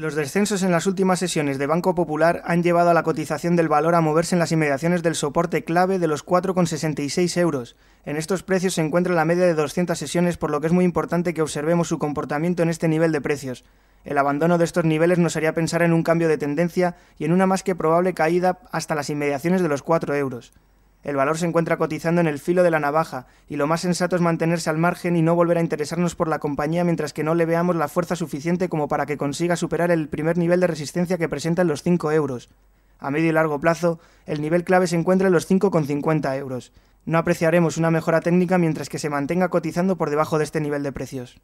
Los descensos en las últimas sesiones de Banco Popular han llevado a la cotización del valor a moverse en las inmediaciones del soporte clave de los 4,66 euros. En estos precios se encuentra la media de 200 sesiones, por lo que es muy importante que observemos su comportamiento en este nivel de precios. El abandono de estos niveles nos haría pensar en un cambio de tendencia y en una más que probable caída hasta las inmediaciones de los 4 euros. El valor se encuentra cotizando en el filo de la navaja, y lo más sensato es mantenerse al margen y no volver a interesarnos por la compañía mientras que no le veamos la fuerza suficiente como para que consiga superar el primer nivel de resistencia que presentan los 5 euros. A medio y largo plazo, el nivel clave se encuentra en los 5,50 euros. No apreciaremos una mejora técnica mientras que se mantenga cotizando por debajo de este nivel de precios.